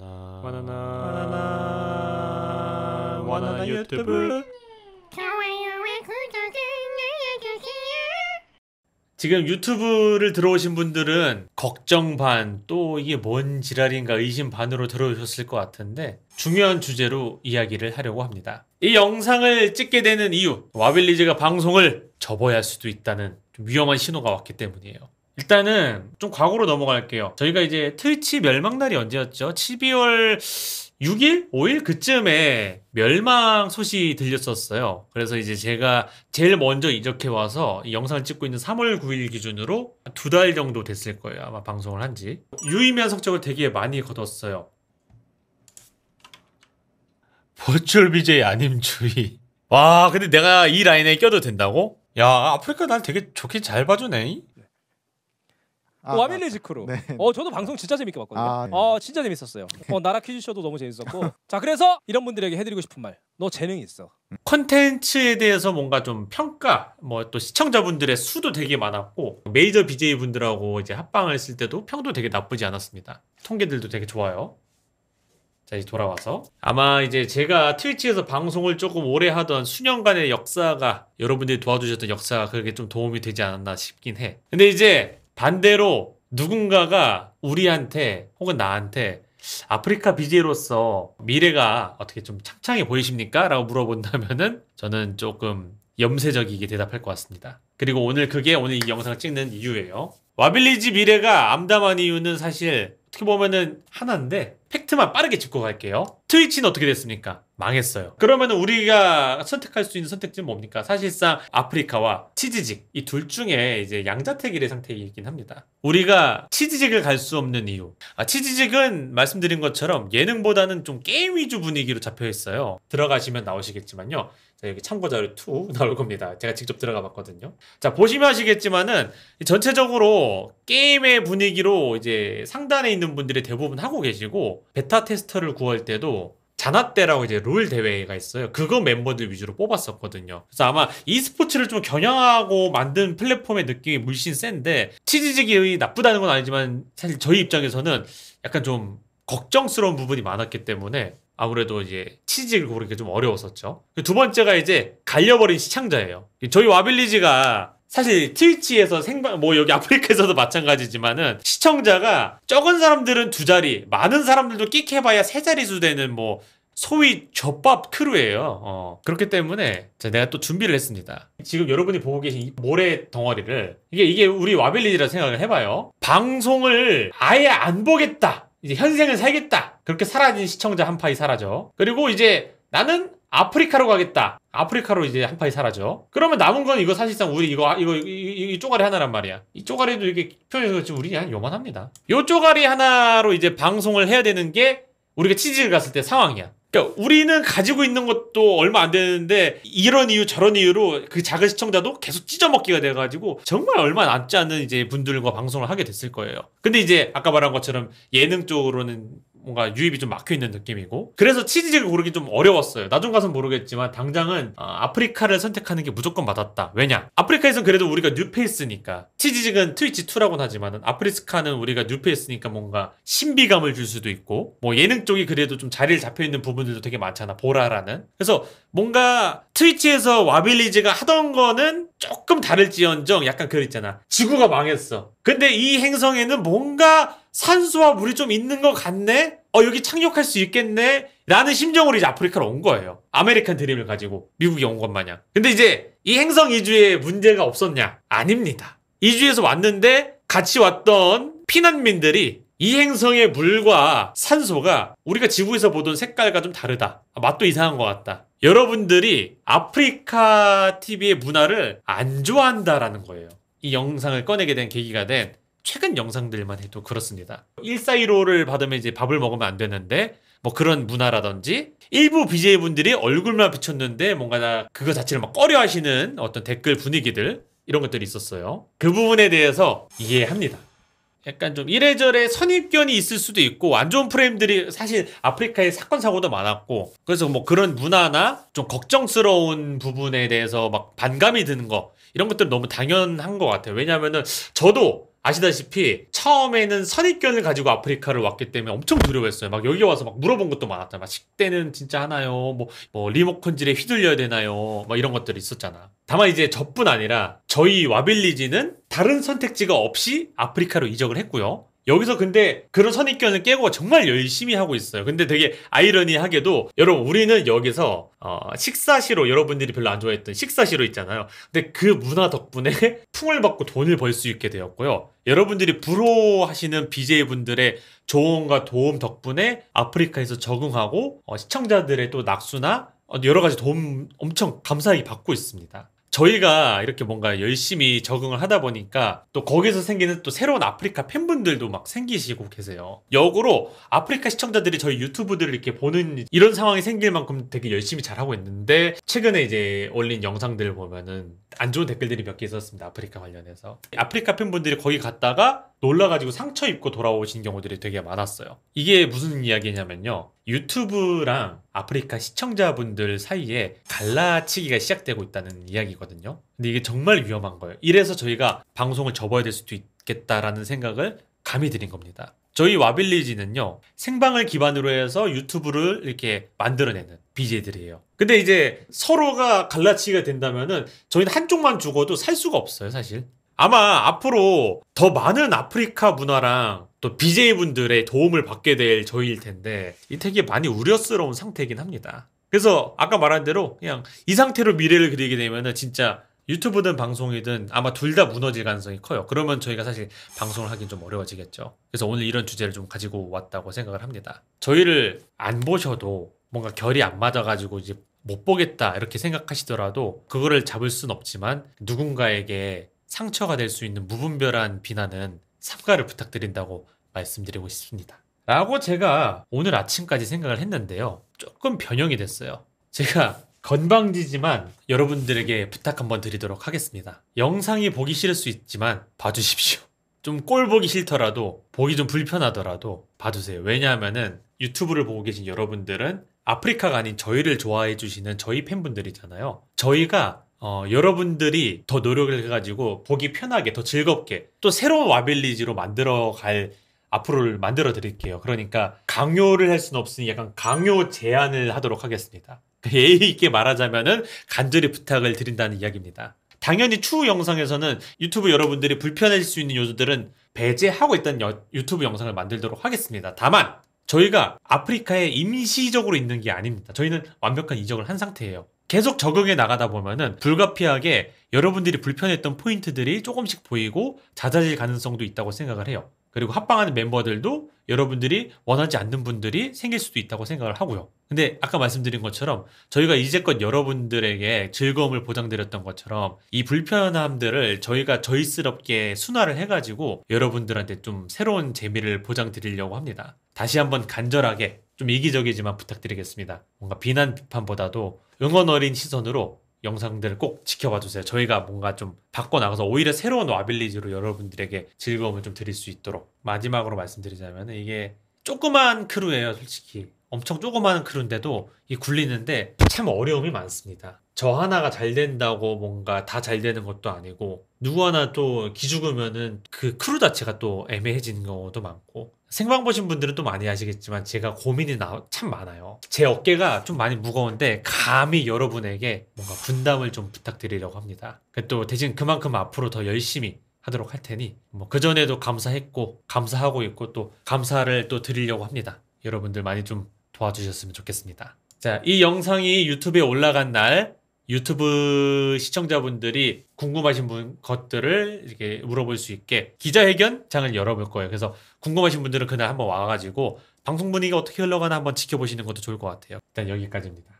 바나나 바나나 바나나 바나나 유튜브 지금 유튜브를 들어오신 분들은 걱정 반, 또 이게 뭔 지랄인가 의심 반으로 들어오셨을 것 같은데 중요한 주제로 이야기를 하려고 합니다. 이 영상을 찍게 되는 이유, 와빌리즈가 방송을 접어야 할 수도 있다는 위험한 신호가 왔기 때문이에요. 일단은 좀 과거로 넘어갈게요. 저희가 이제 트위치 멸망날이 언제였죠? 12월 6일? 5일? 그쯤에 멸망 소식이 들렸었어요. 그래서 이제 제가 제일 먼저 이적해 와서 영상을 찍고 있는 3월 9일 기준으로 두 달 정도 됐을 거예요. 아마 방송을 한 지. 유의미한 성적을 되게 많이 거뒀어요. 버츄얼 BJ 아님 주의. 와, 근데 내가 이 라인에 껴도 된다고? 야, 아프리카 날 되게 좋게 잘 봐주네. 아, 와밀리지크루. 아, 네, 네. 어 저도 방송 진짜 재밌게 봤거든요. 아, 네. 어 진짜 재밌었어요. 어 나라 퀴즈쇼도 너무 재밌었고. 자 그래서 이런 분들에게 해드리고 싶은 말. 너재능 있어. 음. 컨텐츠에 대해서 뭔가 좀 평가, 뭐 또 시청자분들의 수도 되게 많았고 메이저 BJ 분들하고 이제 합방을 했을 때도 평도 되게 나쁘지 않았습니다. 통계들도 되게 좋아요. 자 이제 돌아와서 아마 이제 제가 트위치에서 방송을 조금 오래 하던 수년간의 역사가 여러분들이 도와주셨던 역사가 그렇게 좀 도움이 되지 않았나 싶긴 해. 근데 이제 반대로 누군가가 우리한테 혹은 나한테 아프리카 BJ로서 미래가 어떻게 좀 창창해 보이십니까? 라고 물어본다면은 저는 조금 염세적이게 대답할 것 같습니다. 그리고 오늘 그게 오늘 이 영상을 찍는 이유예요. 와빌리지 미래가 암담한 이유는 사실 어떻게 보면은 하나인데 팩트만 빠르게 짚고 갈게요. 트위치는 어떻게 됐습니까? 망했어요. 그러면 우리가 선택할 수 있는 선택지는 뭡니까? 사실상 아프리카와 치즈직 이 둘 중에 이제 양자택일의 상태이긴 합니다. 우리가 치즈직을 갈 수 없는 이유. 아, 치즈직은 말씀드린 것처럼 예능보다는 좀 게임 위주 분위기로 잡혀 있어요. 들어가시면 나오시겠지만요. 자, 여기 참고자료 2 나올 겁니다. 제가 직접 들어가 봤거든요. 자, 보시면 아시겠지만은 전체적으로 게임의 분위기로 이제 상단에 있는 분들이 대부분 하고 계시고 베타 테스터를 구할 때도 잔나대라고 이제 롤 대회가 있어요. 그거 멤버들 위주로 뽑았었거든요. 그래서 아마 e스포츠를 좀 겨냥하고 만든 플랫폼의 느낌이 물씬 센데 치즈직이 나쁘다는 건 아니지만 사실 저희 입장에서는 약간 좀 걱정스러운 부분이 많았기 때문에 아무래도 이제 치직을 고르기 좀 어려웠었죠. 그 두 번째가 이제 갈려버린 시청자예요. 저희 와빌리지가 사실 트위치에서 생방 뭐 여기 아프리카에서도 마찬가지지만은 시청자가 적은 사람들은 두 자리, 많은 사람들도 끼해봐야세 자리 수 되는 뭐 소위 젖밥 크루예요. 어, 그렇기 때문에 내가 또 준비를 했습니다. 지금 여러분이 보고 계신 이 모래 덩어리를 이게 이게 우리 와빌리지라 생각을 해봐요. 방송을 아예 안 보겠다. 이제 현생을 살겠다. 그렇게 사라진 시청자 한 파이 사라져. 그리고 이제 나는 아프리카로 가겠다. 아프리카로 이제 한 파이 사라져. 그러면 남은 건 이거 사실상 우리 이거 이거 이, 이, 이 쪼가리 하나란 말이야. 이 쪼가리도 이렇게 표현해서 지금 우리 그냥 요만합니다. 요 쪼가리 하나로 이제 방송을 해야 되는 게 우리가 치즈를 갔을 때 상황이야. 그러니까 우리는 가지고 있는 것도 얼마 안 되는데 이런 이유 저런 이유로 그 작은 시청자도 계속 찢어먹기가 돼가지고 정말 얼마 남지 않은 이제 분들과 방송을 하게 됐을 거예요. 근데 이제 아까 말한 것처럼 예능 쪽으로는 뭔가 유입이 좀 막혀 있는 느낌이고 그래서 치즈직을고르긴좀 어려웠어요. 나중 가서 모르겠지만 당장은 아, 아프리카를 선택하는 게 무조건 맞았다. 왜냐? 아프리카에선 그래도 우리가 뉴페이스니까 치즈직은 트위치 2라고는 하지만 아프리카는 스 우리가 뉴페이스니까 뭔가 신비감을 줄 수도 있고 뭐 예능 쪽이 그래도 좀 자리를 잡혀 있는 부분들도 되게 많잖아. 보라라는. 그래서 뭔가 트위치에서 와빌리지가 하던 거는 조금 다를지언정 약간 그랬잖아. 지구가 망했어. 근데 이 행성에는 뭔가 산소와 물이 좀 있는 것 같네? 어 여기 착륙할 수 있겠네 라는 심정으로 이제 아프리카로 온 거예요. 아메리칸 드림을 가지고 미국에 온것 마냥. 근데 이제 이 행성 이주에 문제가 없었냐? 아닙니다. 이주에서 왔는데 같이 왔던 피난민들이 이 행성의 물과 산소가 우리가 지구에서 보던 색깔과 좀 다르다. 아, 맛도 이상한 것 같다. 여러분들이 아프리카 TV의 문화를 안 좋아한다라는 거예요. 이 영상을 꺼내게 된 계기가 된 최근 영상들만 해도 그렇습니다. 1415를 받으면 이제 밥을 먹으면 안 되는데 뭐 그런 문화라든지 일부 BJ분들이 얼굴만 비쳤는데 뭔가 다 그거 자체를 막 꺼려 하시는 어떤 댓글 분위기들 이런 것들이 있었어요. 그 부분에 대해서 이해합니다. 약간 좀 이래저래 선입견이 있을 수도 있고 안 좋은 프레임들이 사실 아프리카의 사건 사고도 많았고 그래서 뭐 그런 문화나 좀 걱정스러운 부분에 대해서 막 반감이 드는 거 이런 것들 은 너무 당연한 것 같아요. 왜냐하면은 저도 아시다시피 처음에는 선입견을 가지고 아프리카를 왔기 때문에 엄청 두려워했어요. 막 여기 와서 막 물어본 것도 많았잖아. 막 식대는 진짜 하나요? 뭐, 뭐 리모컨질에 휘둘려야 되나요? 막 이런 것들이 있었잖아. 다만 이제 저뿐 아니라 저희 와빌리지는 다른 선택지가 없이 아프리카로 이적을 했고요. 여기서 근데 그런 선입견을 깨고 정말 열심히 하고 있어요. 근데 되게 아이러니하게도 여러분 우리는 여기서 어, 식사시로 여러분들이 별로 안 좋아했던 식사시로 있잖아요. 근데 그 문화 덕분에 풍을 받고 돈을 벌 수 있게 되었고요. 여러분들이 부러워하시는 BJ분들의 조언과 도움 덕분에 아프리카에서 적응하고 어, 시청자들의 또 낙수나 여러 가지 도움 엄청 감사히 받고 있습니다. 저희가 이렇게 뭔가 열심히 적응을 하다 보니까 또 거기서 생기는 또 새로운 아프리카 팬분들도 막 생기시고 계세요. 역으로 아프리카 시청자들이 저희 유튜브들을 이렇게 보는 이런 상황이 생길 만큼 되게 열심히 잘하고 있는데 최근에 이제 올린 영상들을 보면은 안 좋은 댓글들이 몇 개 있었습니다. 아프리카 관련해서. 아프리카 팬분들이 거기 갔다가 놀라가지고 상처 입고 돌아오신 경우들이 되게 많았어요. 이게 무슨 이야기냐면요. 유튜브랑 아프리카 시청자분들 사이에 갈라치기가 시작되고 있다는 이야기거든요. 근데 이게 정말 위험한 거예요. 이래서 저희가 방송을 접어야 될 수도 있겠다라는 생각을 감히 드린 겁니다. 저희 와빌리지는요, 생방을 기반으로 해서 유튜브를 이렇게 만들어내는 BJ들이에요. 근데 이제 서로가 갈라치기가 된다면은 저희는 한쪽만 죽어도 살 수가 없어요, 사실. 아마 앞으로 더 많은 아프리카 문화랑 또 BJ분들의 도움을 받게 될 저희일 텐데 이 되게 많이 우려스러운 상태이긴 합니다. 그래서 아까 말한 대로 그냥 이 상태로 미래를 그리게 되면은 진짜 유튜브든 방송이든 아마 둘 다 무너질 가능성이 커요. 그러면 저희가 사실 방송을 하긴 좀 어려워지겠죠. 그래서 오늘 이런 주제를 좀 가지고 왔다고 생각을 합니다. 저희를 안 보셔도 뭔가 결이 안 맞아가지고 이제 못 보겠다 이렇게 생각하시더라도 그거를 잡을 순 없지만 누군가에게 상처가 될 수 있는 무분별한 비난은 삼가를 부탁드린다고 말씀드리고 싶습니다. 라고 제가 오늘 아침까지 생각을 했는데요. 조금 변형이 됐어요. 제가 건방지지만 여러분들에게 부탁 한번 드리도록 하겠습니다. 영상이 보기 싫을 수 있지만 봐주십시오. 좀 꼴 보기 싫더라도 보기 좀 불편하더라도 봐주세요. 왜냐하면은 유튜브를 보고 계신 여러분들은 아프리카가 아닌 저희를 좋아해 주시는 저희 팬분들이잖아요. 저희가 어, 여러분들이 더 노력을 해가지고 보기 편하게 더 즐겁게 또 새로운 와빌리지로 만들어갈 앞으로를 만들어 드릴게요. 그러니까 강요를 할 수는 없으니 약간 강요 제안을 하도록 하겠습니다. 그러니까 예의 있게 말하자면은 간절히 부탁을 드린다는 이야기입니다. 당연히 추후 영상에서는 유튜브 여러분들이 불편해질수 있는 요소들은 배제하고 있던 여, 유튜브 영상을 만들도록 하겠습니다. 다만 저희가 아프리카에 임시적으로 있는 게 아닙니다. 저희는 완벽한 이적을 한 상태예요. 계속 적응해 나가다 보면은 불가피하게 여러분들이 불편했던 포인트들이 조금씩 보이고 잦아질 가능성도 있다고 생각을 해요. 그리고 합방하는 멤버들도 여러분들이 원하지 않는 분들이 생길 수도 있다고 생각을 하고요. 근데 아까 말씀드린 것처럼 저희가 이제껏 여러분들에게 즐거움을 보장드렸던 것처럼 이 불편함들을 저희가 저희스럽게 순화를 해가지고 여러분들한테 좀 새로운 재미를 보장드리려고 합니다. 다시 한번 간절하게 좀 이기적이지만 부탁드리겠습니다. 뭔가 비난 비판보다도 응원 어린 시선으로 영상들을 꼭 지켜봐 주세요. 저희가 뭔가 좀 바꿔 나가서 오히려 새로운 와빌리지로 여러분들에게 즐거움을 좀 드릴 수 있도록 마지막으로 말씀드리자면 이게 조그만 크루예요, 솔직히. 엄청 조그마한 그런데도 이 굴리는데 참 어려움이 많습니다. 저 하나가 잘 된다고 뭔가 다 잘 되는 것도 아니고 누구 하나 또 기죽으면은 그 크루 자체가 또 애매해지는 경우도 많고 생방 보신 분들은 또 많이 아시겠지만 제가 고민이 나, 참 많아요. 제 어깨가 좀 많이 무거운데 감히 여러분에게 뭔가 분담을 좀 부탁드리려고 합니다. 그 또 대신 그만큼 앞으로 더 열심히 하도록 할 테니 뭐 그전에도 감사했고 감사하고 있고 또 감사를 또 드리려고 합니다. 여러분들 많이 좀 도와주셨으면 좋겠습니다. 자, 이 영상이 유튜브에 올라간 날 유튜브 시청자분들이 궁금하신 분 것들을 이렇게 물어볼 수 있게 기자회견장을 열어볼 거예요. 그래서 궁금하신 분들은 그날 한번 와가지고 방송 분위기가 어떻게 흘러가나 한번 지켜보시는 것도 좋을 것 같아요. 일단 여기까지입니다.